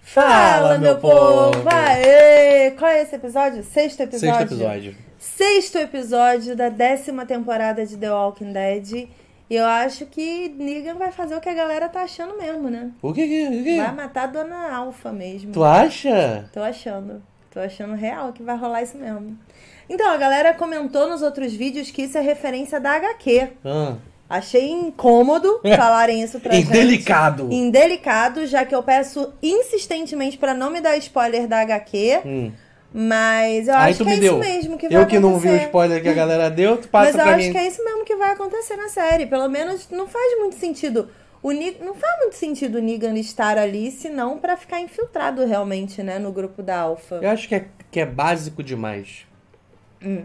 Fala, meu povo! Aê! Qual é esse episódio? Sexto episódio? Sexto episódio. Sexto episódio da décima temporada de The Walking Dead. E eu acho que Negan vai fazer o que a galera tá achando mesmo, né? O que? O que? Vai matar a Dona Alfa mesmo. Tu acha? Tô achando. Tô achando real que vai rolar isso mesmo. Então, a galera comentou nos outros vídeos que isso é referência da HQ. Ah. Achei incômodo é. falarem isso pra Indelicado. gente. Indelicado. Indelicado, já que eu peço insistentemente para não me dar spoiler da HQ. Hum. Mas eu Aí acho que é deu. isso mesmo que vai eu acontecer. Eu que não vi o spoiler que a galera deu, tu passa Mas eu pra acho mim. que é isso mesmo que vai acontecer na série. Pelo menos não faz muito sentido. O Negan, não faz muito sentido o Negan estar ali, senão para ficar infiltrado realmente, né, no grupo da Alpha. Eu acho que é, que é básico demais. Hum.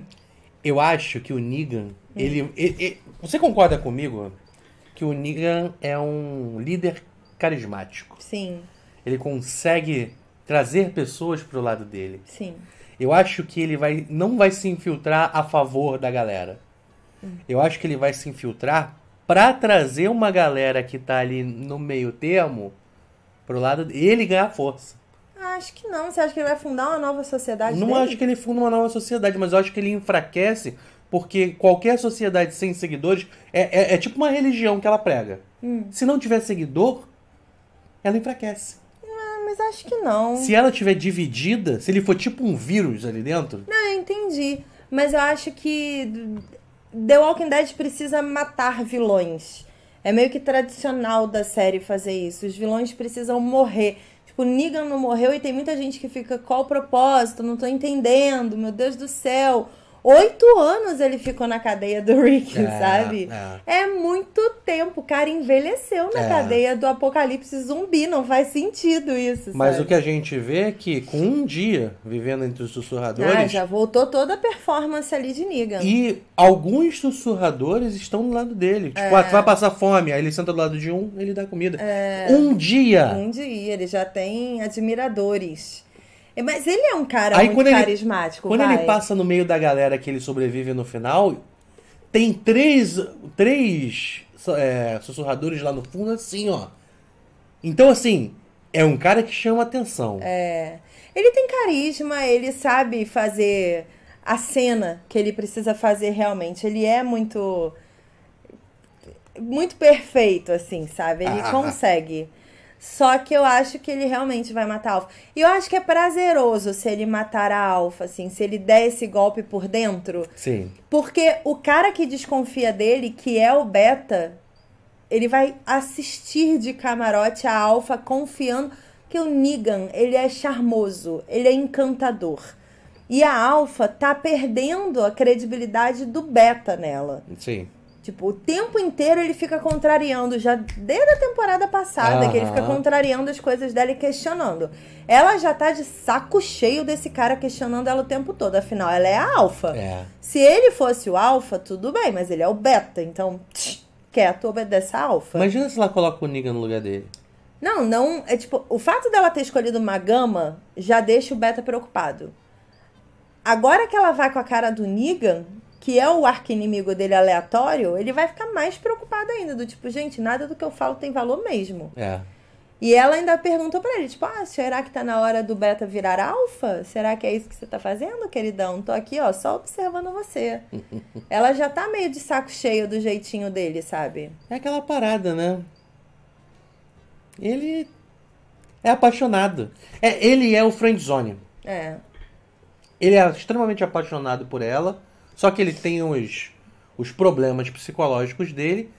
Eu acho que o Negan Hum. Ele, ele, ele, você concorda comigo que o Negan é um líder carismático? Sim. Ele consegue trazer pessoas pro lado dele. Sim. Eu acho que ele vai, não vai se infiltrar a favor da galera. Hum. Eu acho que ele vai se infiltrar para trazer uma galera que tá ali no meio termo pro lado dele ganhar força. Acho que não. Você acha que ele vai fundar uma nova sociedade? Não dele? acho que ele funda uma nova sociedade, mas eu acho que ele enfraquece porque qualquer sociedade sem seguidores é, é, é tipo uma religião que ela prega. Hum. Se não tiver seguidor, ela enfraquece. Ah, mas acho que não. Se ela tiver dividida, se ele for tipo um vírus ali dentro. Não, eu entendi. Mas eu acho que The Walking Dead precisa matar vilões. É meio que tradicional da série fazer isso. Os vilões precisam morrer. Tipo, Negan não morreu e tem muita gente que fica, qual o propósito? Não tô entendendo, meu Deus do céu. Oito anos ele ficou na cadeia do Rick, é, sabe? É. é. muito tempo. O cara envelheceu na é. cadeia do apocalipse zumbi. Não faz sentido isso. Mas sabe? o que a gente vê é que, com um dia vivendo entre os ah, sussurradores. Ah, já voltou toda a performance ali de Negan. E alguns sussurradores estão do lado dele. Tipo, ah, é. vai passar fome. Aí ele senta do lado de um, ele dá comida. É. Um dia. Um dia. Ele já tem admiradores. É, mas ele é um cara Aí, muito quando carismático. Ele, quando vai. ele passa no meio da galera que ele sobrevive no final, tem três, três é, sussurradores lá no fundo, assim, ó. Então, assim, é um cara que chama atenção. É. Ele tem carisma, ele sabe fazer a cena que ele precisa fazer realmente. Ele é muito. Muito perfeito, assim, sabe? Ele ah. consegue. Só que eu acho que ele realmente vai matar a Alpha. E eu acho que é prazeroso se ele matar a Alpha, assim, se ele der esse golpe por dentro. Sim. Porque o cara que desconfia dele, que é o Beta, ele vai assistir de camarote a Alpha confiando que o Negan, ele é charmoso, ele é encantador. E a Alpha tá perdendo a credibilidade do Beta nela. Sim. Tipo, o tempo inteiro ele fica contrariando, já desde a temporada passada, que ele fica contrariando as coisas dela e questionando. Ela já tá de saco cheio desse cara questionando ela o tempo todo. Afinal, ela é a alfa. É. Se ele fosse o alfa, tudo bem, mas ele é o beta. Então, tch, quieto, obedece a alfa. Imagina se ela coloca o niga no lugar dele. Não, não. É tipo, o fato dela ter escolhido uma gama já deixa o beta preocupado. Agora que ela vai com a cara do Negan, que é o arco inimigo dele aleatório, ele vai ficar mais preocupado ainda, do tipo, gente, nada do que eu falo tem valor mesmo. É. E ela ainda perguntou para ele, tipo, ah, será que tá na hora do beta virar alfa? Será que é isso que você tá fazendo, queridão? Tô aqui, ó, só observando você. ela já tá meio de saco cheio do jeitinho dele, sabe? É aquela parada, né? Ele é apaixonado. É, ele é o friendzone. É. Ele é extremamente apaixonado por ela só que ele tem os, os problemas psicológicos dele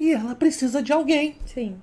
e ela precisa de alguém. Sim.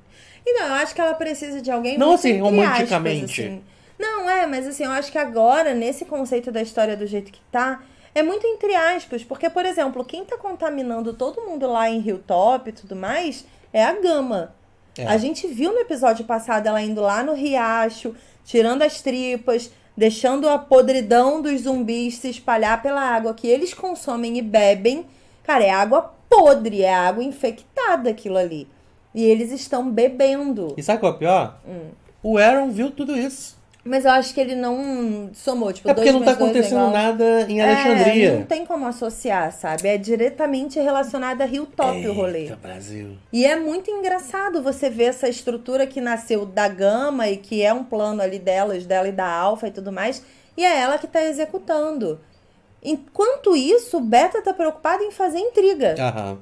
E não, eu acho que ela precisa de alguém. Não assim, romanticamente. Aspas, assim. Não, é, mas assim, eu acho que agora, nesse conceito da história do jeito que tá, é muito entre aspas, porque, por exemplo, quem tá contaminando todo mundo lá em Hilltop e tudo mais é a Gama. É. A gente viu no episódio passado ela indo lá no riacho, tirando as tripas, deixando a podridão dos zumbis se espalhar pela água que eles consomem e bebem. Cara, é água podre, é água infectada aquilo ali. E eles estão bebendo. E sabe qual é o pior? Hum. O Aaron viu tudo isso. Mas eu acho que ele não somou, tipo, é porque dois não tá é acontecendo nada em é, Alexandria. É, não tem como associar, sabe? É diretamente relacionado a Rio Top Eita, o rolê. Brasil. E é muito engraçado você ver essa estrutura que nasceu da Gama e que é um plano ali delas, dela e da Alfa e tudo mais, e é ela que tá executando. Enquanto isso, o Beta tá preocupado em fazer intriga. Aham.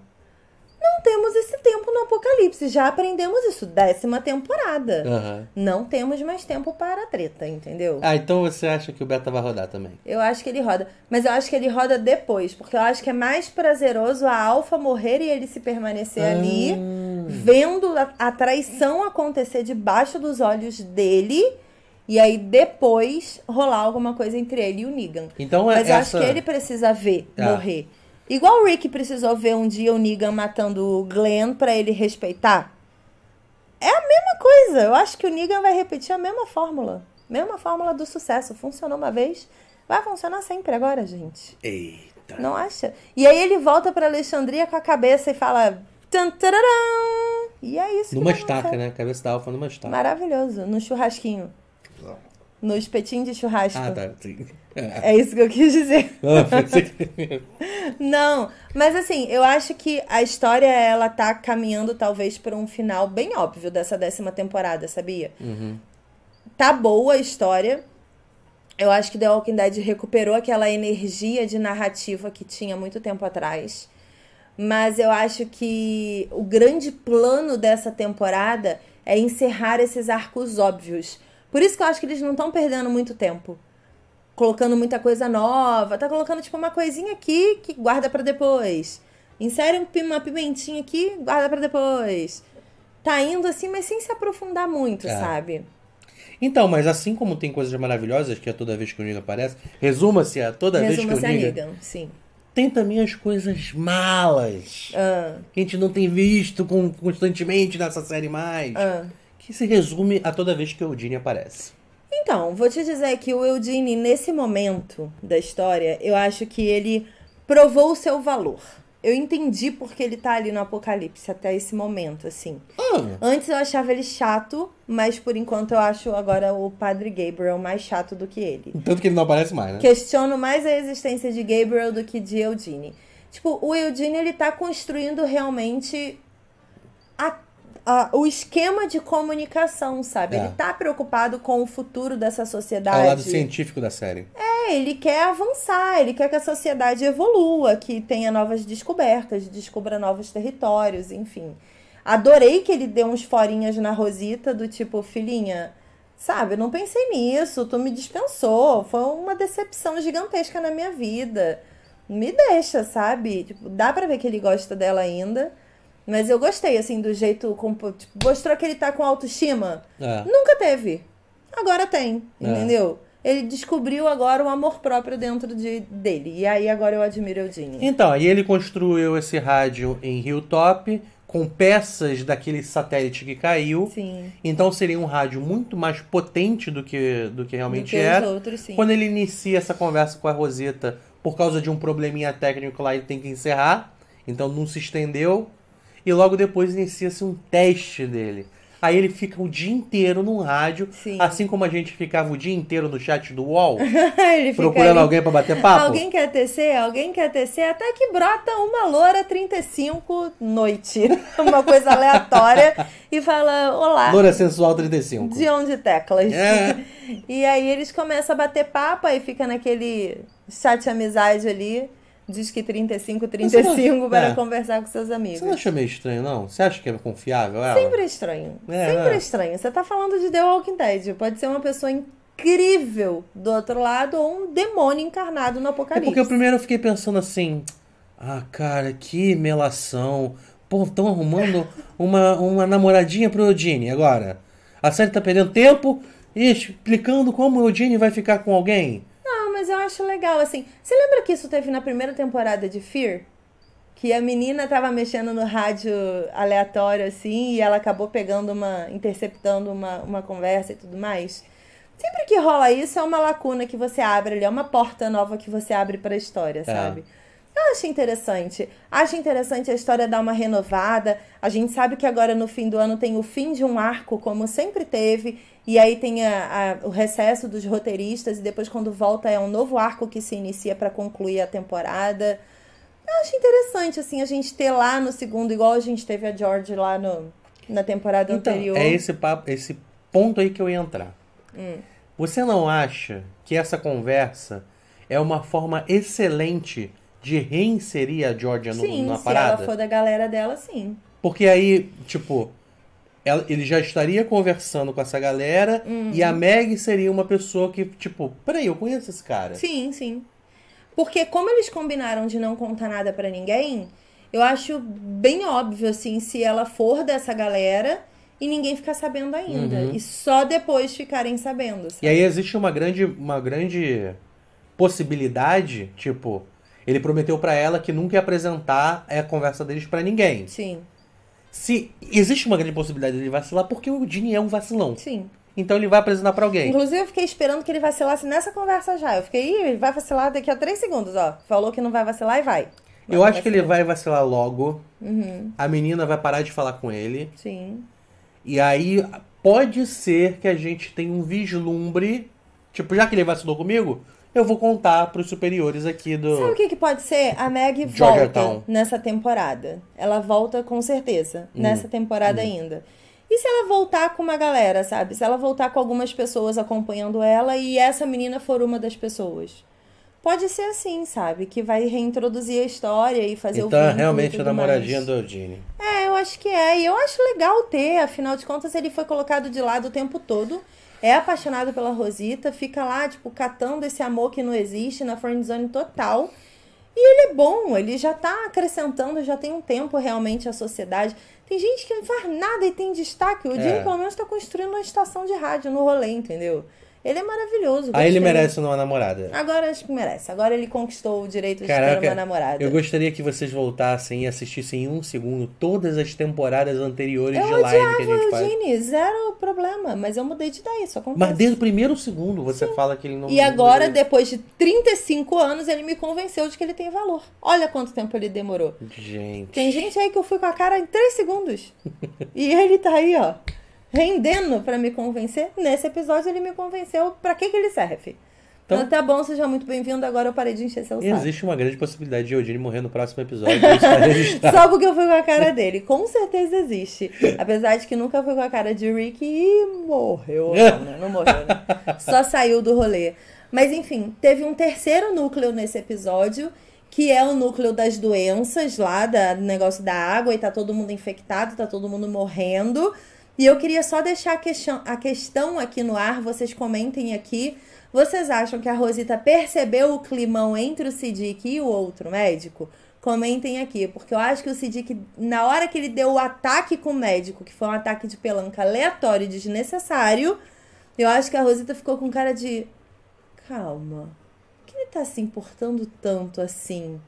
Não temos esse tempo no Apocalipse. Já aprendemos isso. Décima temporada. Uhum. Não temos mais tempo para a treta, entendeu? Ah, então você acha que o beta vai rodar também? Eu acho que ele roda. Mas eu acho que ele roda depois. Porque eu acho que é mais prazeroso a alfa morrer e ele se permanecer ah. ali, vendo a, a traição acontecer debaixo dos olhos dele. E aí depois rolar alguma coisa entre ele e o Negan. Então, é Mas essa... eu acho que ele precisa ver ah. morrer. Igual o Rick precisou ver um dia o Negan matando o Glenn para ele respeitar. É a mesma coisa. Eu acho que o Negan vai repetir a mesma fórmula. Mesma fórmula do sucesso. Funcionou uma vez, vai funcionar sempre agora, gente. Eita. Não acha? E aí ele volta para Alexandria com a cabeça e fala. E é isso. Numa estaca, né? Cabeça da alfa numa estaca. Maravilhoso, no churrasquinho no espetinho de churrasco. Ah, tá. É isso que eu quis dizer. Ah, Não, mas assim, eu acho que a história ela tá caminhando talvez para um final bem óbvio dessa décima temporada, sabia? Uhum. Tá boa a história. Eu acho que The Walking Dead recuperou aquela energia de narrativa que tinha muito tempo atrás. Mas eu acho que o grande plano dessa temporada é encerrar esses arcos óbvios por isso que eu acho que eles não estão perdendo muito tempo. Colocando muita coisa nova, tá colocando tipo uma coisinha aqui que guarda para depois. Insere uma pimentinha aqui, guarda para depois. Tá indo assim, mas sem se aprofundar muito, é. sabe? Então, mas assim como tem coisas maravilhosas, que é toda vez que o Negan aparece, resuma-se a toda resuma vez que o Negan... Resuma-se a Negan, sim. Tem também as coisas malas, ah. que a gente não tem visto constantemente nessa série mais. Ah que se resume a toda vez que o Eudine aparece. Então, vou te dizer que o Eudine, nesse momento da história, eu acho que ele provou o seu valor. Eu entendi porque ele tá ali no Apocalipse até esse momento, assim. Hum. Antes eu achava ele chato, mas por enquanto eu acho agora o Padre Gabriel mais chato do que ele. Tanto que ele não aparece mais, né? Questiono mais a existência de Gabriel do que de Eudine. Tipo, o Eudine, ele tá construindo realmente a o esquema de comunicação, sabe? É. Ele tá preocupado com o futuro dessa sociedade. É o lado científico da série. É, ele quer avançar, ele quer que a sociedade evolua, que tenha novas descobertas, descubra novos territórios, enfim. Adorei que ele deu uns forinhas na Rosita, do tipo, filhinha, sabe, não pensei nisso, tu me dispensou, foi uma decepção gigantesca na minha vida. Me deixa, sabe? Tipo, dá pra ver que ele gosta dela ainda. Mas eu gostei, assim, do jeito. Tipo, mostrou que ele tá com autoestima. É. Nunca teve. Agora tem, é. entendeu? Ele descobriu agora o amor próprio dentro de, dele. E aí agora eu admiro o Dinho. Então, aí ele construiu esse rádio em Hilltop com peças daquele satélite que caiu. Sim. Então seria um rádio muito mais potente do que, do que realmente do que era. É. Outros, Quando ele inicia essa conversa com a Rosita, por causa de um probleminha técnico lá, ele tem que encerrar. Então não se estendeu e logo depois inicia-se um teste dele. Aí ele fica o dia inteiro no rádio, Sim. assim como a gente ficava o dia inteiro no chat do UOL, procurando alguém para bater papo. Alguém quer tecer? Alguém quer tecer? Até que brota uma loura 35 noite, uma coisa aleatória, e fala: Olá. Loura Sensual 35. De onde teclas? É. E aí eles começam a bater papo, aí fica naquele chat amizade ali. Diz que 35, 35 para é. conversar com seus amigos. Você não acha meio estranho, não? Você acha que é confiável ela? Sempre é estranho. É, Sempre né? é. estranho. Você tá falando de The Walking Dead. Pode ser uma pessoa incrível do outro lado ou um demônio encarnado no apocalipse. É porque eu primeiro fiquei pensando assim... Ah, cara, que melação. Pô, estão arrumando uma, uma namoradinha pro Eugene agora. A série tá perdendo tempo e explicando como o Eugene vai ficar com alguém mas eu acho legal, assim. Você lembra que isso teve na primeira temporada de Fear? Que a menina tava mexendo no rádio aleatório, assim, e ela acabou pegando uma. interceptando uma, uma conversa e tudo mais. Sempre que rola isso, é uma lacuna que você abre ali, é uma porta nova que você abre pra história, é. sabe? Eu acho interessante. Acho interessante a história dar uma renovada. A gente sabe que agora no fim do ano tem o fim de um arco, como sempre teve. E aí tem a, a, o recesso dos roteiristas, e depois, quando volta, é um novo arco que se inicia para concluir a temporada. Eu acho interessante, assim, a gente ter lá no segundo, igual a gente teve a George lá no, na temporada então, anterior. É esse, papo, esse ponto aí que eu ia entrar. Hum. Você não acha que essa conversa é uma forma excelente de reinserir a Georgia no, sim, na parada? Sim, se ela for da galera dela, sim. Porque aí, tipo, ela, ele já estaria conversando com essa galera uhum. e a uhum. Meg seria uma pessoa que, tipo, peraí, eu conheço esse cara. Sim, sim. Porque como eles combinaram de não contar nada para ninguém, eu acho bem óbvio, assim, se ela for dessa galera e ninguém ficar sabendo ainda. Uhum. E só depois ficarem sabendo. Sabe? E aí existe uma grande, uma grande possibilidade, tipo, ele prometeu para ela que nunca ia apresentar a conversa deles para ninguém. Sim se existe uma grande possibilidade dele vacilar, porque o Dini é um vacilão. Sim. Então ele vai apresentar para alguém. Inclusive, eu fiquei esperando que ele vacilasse nessa conversa já. Eu fiquei, Ih, ele vai vacilar daqui a três segundos, ó. Falou que não vai vacilar e vai. Mas eu acho que ele vai vacilar logo. Uhum. A menina vai parar de falar com ele. Sim. E aí pode ser que a gente tenha um vislumbre. Tipo, já que ele vacilou comigo, eu vou contar para os superiores aqui do. Sabe o que, que pode ser? A Meg volta nessa temporada. Ela volta com certeza, hum. nessa temporada hum. ainda. E se ela voltar com uma galera, sabe? Se ela voltar com algumas pessoas acompanhando ela e essa menina for uma das pessoas. Pode ser assim, sabe? Que vai reintroduzir a história e fazer então, o Então, realmente a namoradinha mais. do Eugene. É, eu acho que é. E eu acho legal ter, afinal de contas, ele foi colocado de lado o tempo todo é apaixonado pela Rosita, fica lá, tipo, catando esse amor que não existe na friendzone total. E ele é bom, ele já tá acrescentando, já tem um tempo realmente à sociedade. Tem gente que não faz nada e tem destaque. O é. Jimmy, pelo menos, tá construindo uma estação de rádio no rolê, entendeu? Ele é maravilhoso. Aí ah, ele merece uma namorada. Agora acho que merece. Agora ele conquistou o direito de Caraca, ter uma namorada. Eu gostaria que vocês voltassem e assistissem em um segundo todas as temporadas anteriores eu de live que a gente faz. Eu odiava zero problema. Mas eu mudei de ideia, isso acontece. Mas desde o primeiro segundo você Sim. fala que ele não... E agora, depois de 35 anos, ele me convenceu de que ele tem valor. Olha quanto tempo ele demorou. Gente. Tem gente aí que eu fui com a cara em 3 segundos. e ele tá aí, ó rendendo para me convencer. Nesse episódio ele me convenceu para que, que ele serve. Então, então, tá bom, seja muito bem-vindo. Agora eu parei de encher seu saco. Existe uma grande possibilidade de Odine morrer no próximo episódio. Tá Só porque eu fui com a cara dele. Com certeza existe. Apesar de que nunca fui com a cara de Rick e morreu. Não, né? não morreu, né? Só saiu do rolê. Mas enfim, teve um terceiro núcleo nesse episódio, que é o núcleo das doenças lá, do negócio da água, e tá todo mundo infectado, tá todo mundo morrendo. E eu queria só deixar a questão, a questão aqui no ar, vocês comentem aqui. Vocês acham que a Rosita percebeu o climão entre o Sidic e o outro médico? Comentem aqui, porque eu acho que o Sidic, na hora que ele deu o ataque com o médico, que foi um ataque de pelanca aleatório e desnecessário, eu acho que a Rosita ficou com cara de. Calma. Por que ele tá se importando tanto assim?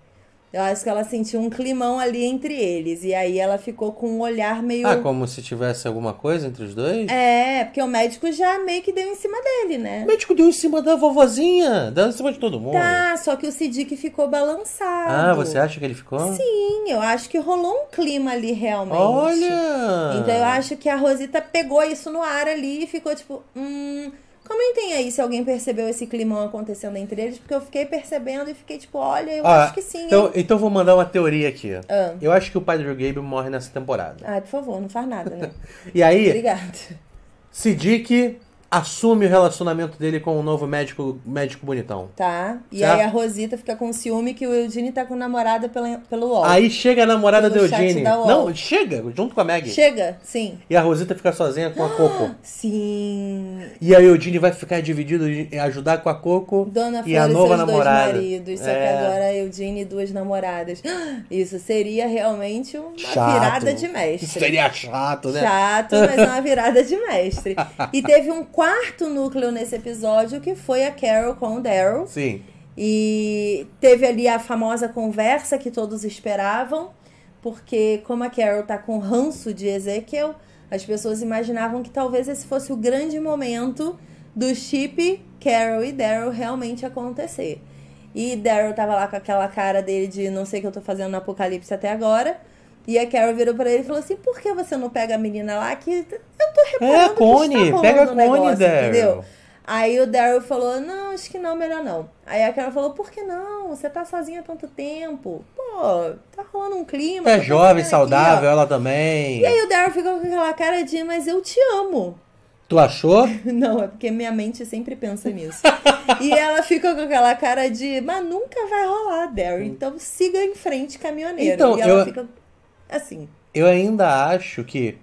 Eu acho que ela sentiu um climão ali entre eles. E aí ela ficou com um olhar meio. Ah, como se tivesse alguma coisa entre os dois? É, porque o médico já meio que deu em cima dele, né? O médico deu em cima da vovozinha, deu em cima de todo mundo. Tá, só que o Sidic ficou balançado. Ah, você acha que ele ficou? Sim, eu acho que rolou um clima ali realmente. Olha! Então eu acho que a Rosita pegou isso no ar ali e ficou tipo, hum. Comentem aí se alguém percebeu esse climão acontecendo entre eles, porque eu fiquei percebendo e fiquei tipo, olha, eu ah, acho que sim. Então, hein? então vou mandar uma teoria aqui. Ah. Eu acho que o Padre Gabe morre nessa temporada. Ah, por favor, não faz nada, né? e aí. Obrigado. Sidique assume o relacionamento dele com o novo médico, médico bonitão. Tá. E certo? aí a Rosita fica com ciúme que o Eugene tá com namorada pela, pelo UOL. Aí chega a namorada do Eugene. Não, chega, junto com a Maggie. Chega, sim. E a Rosita fica sozinha com a Coco. Ah, sim. E aí o Eugene vai ficar dividido em ajudar com a Coco Dona e a nova namorada. Dois maridos, só é. que agora Eugene e duas namoradas. Isso seria realmente uma chato. virada de mestre. Seria chato, né? Chato, mas é uma virada de mestre. E teve um quarto núcleo nesse episódio, que foi a Carol com o Daryl. Sim. E teve ali a famosa conversa que todos esperavam, porque como a Carol tá com ranço de Ezekiel, as pessoas imaginavam que talvez esse fosse o grande momento do chip Carol e Daryl realmente acontecer. E Daryl tava lá com aquela cara dele de não sei o que eu tô fazendo no apocalipse até agora. E a Carol virou para ele e falou assim: por que você não pega a menina lá que tô reparando. É, a Cone, tá pega a Cone, negócio, Daryl. Entendeu? Aí o Daryl falou: Não, acho que não, melhor não. Aí a Carol falou: Por que não? Você tá sozinha há tanto tempo. Pô, tá rolando um clima. É tá jovem, saudável, aqui, ela também. E aí o Daryl ficou com aquela cara de: Mas eu te amo. Tu achou? não, é porque minha mente sempre pensa nisso. e ela ficou com aquela cara de: Mas nunca vai rolar, Daryl. Então siga em frente, caminhoneiro. Então, e ela eu... fica assim. Eu ainda acho que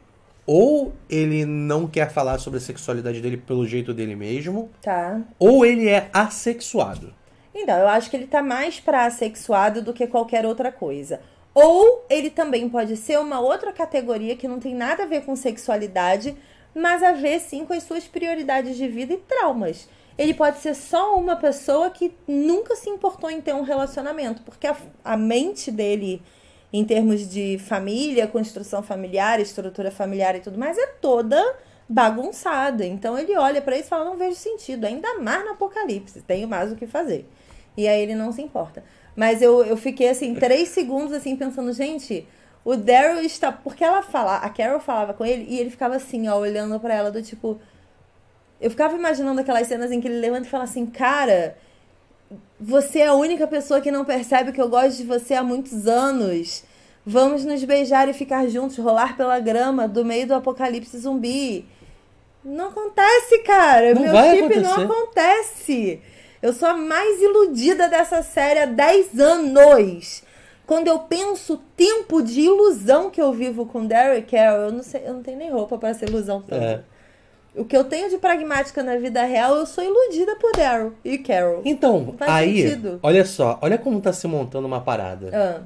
ou ele não quer falar sobre a sexualidade dele pelo jeito dele mesmo. Tá. Ou ele é assexuado. Então, eu acho que ele tá mais pra assexuado do que qualquer outra coisa. Ou ele também pode ser uma outra categoria que não tem nada a ver com sexualidade, mas a ver sim com as suas prioridades de vida e traumas. Ele pode ser só uma pessoa que nunca se importou em ter um relacionamento, porque a, a mente dele em termos de família, construção familiar, estrutura familiar e tudo mais, é toda bagunçada. Então ele olha para isso e fala: não vejo sentido, ainda mais no apocalipse, tenho mais o que fazer. E aí ele não se importa. Mas eu, eu fiquei assim, três segundos assim, pensando, gente, o Daryl está. Porque ela fala, a Carol falava com ele e ele ficava assim, ó, olhando para ela do tipo. Eu ficava imaginando aquelas cenas em que ele levanta e fala assim, cara, você é a única pessoa que não percebe que eu gosto de você há muitos anos. Vamos nos beijar e ficar juntos, rolar pela grama do meio do apocalipse zumbi. Não acontece, cara. Não Meu chip acontecer. não acontece. Eu sou a mais iludida dessa série há 10 anos. Quando eu penso o tempo de ilusão que eu vivo com Derek Carroll, eu não sei, eu não tenho nem roupa para ser ilusão toda. É. O que eu tenho de pragmática na vida real, eu sou iludida por Daryl e Carol. Então, aí, sentido. olha só, olha como tá se montando uma parada. Ah.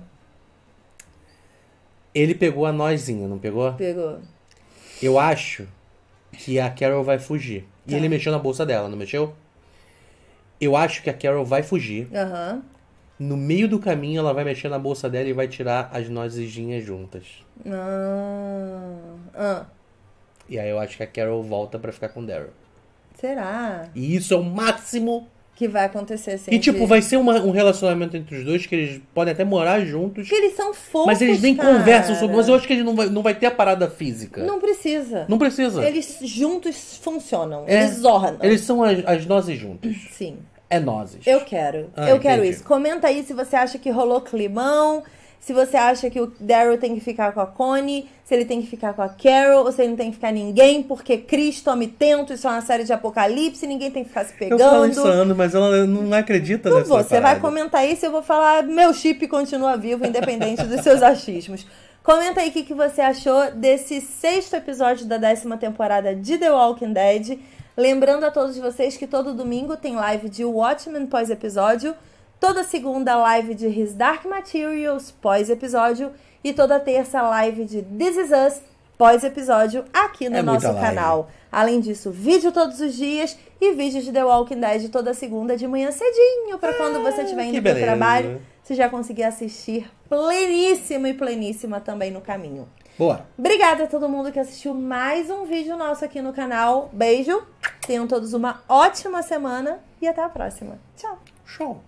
Ele pegou a nozinha, não pegou? Pegou. Eu acho que a Carol vai fugir. Tá. E ele mexeu na bolsa dela, não mexeu? Eu acho que a Carol vai fugir. Aham. No meio do caminho, ela vai mexer na bolsa dela e vai tirar as nozinhas juntas. Ah. ah. E aí eu acho que a Carol volta para ficar com o Daryl. Será? E isso é o máximo que vai acontecer assim. E tipo, vai ser uma, um relacionamento entre os dois que eles podem até morar juntos. Que eles são fofos. Mas eles nem cara. conversam sobre. Mas eu acho que eles não vai, não vai ter a parada física. Não precisa. Não precisa. Eles juntos funcionam. É. Eles ornam. Eles são as, as nozes juntos Sim. É nozes. Eu quero. Ah, eu entendi. quero isso. Comenta aí se você acha que rolou climão, se você acha que o Daryl tem que ficar com a Connie, se ele tem que ficar com a Carol, ou se ele não tem que ficar ninguém, porque Cristo me tento, isso é uma série de apocalipse, ninguém tem que ficar se pegando. Eu falo isso ano, mas ela não acredita nessa Você parada. vai comentar isso, eu vou falar, meu chip continua vivo, independente dos seus achismos. Comenta aí o que, que você achou desse sexto episódio da décima temporada de The Walking Dead. Lembrando a todos vocês que todo domingo tem live de Watchmen pós-episódio. Toda segunda, live de His Dark Materials, pós-episódio. E toda terça, live de This Is Us, pós-episódio, aqui no é nosso canal. Além disso, vídeo todos os dias e vídeo de The Walking Dead toda segunda de manhã cedinho, para quando ah, você estiver indo para o trabalho, você já conseguir assistir pleníssima e pleníssima também no caminho. Boa. Obrigada a todo mundo que assistiu mais um vídeo nosso aqui no canal. Beijo. Tenham todos uma ótima semana e até a próxima. Tchau. Show.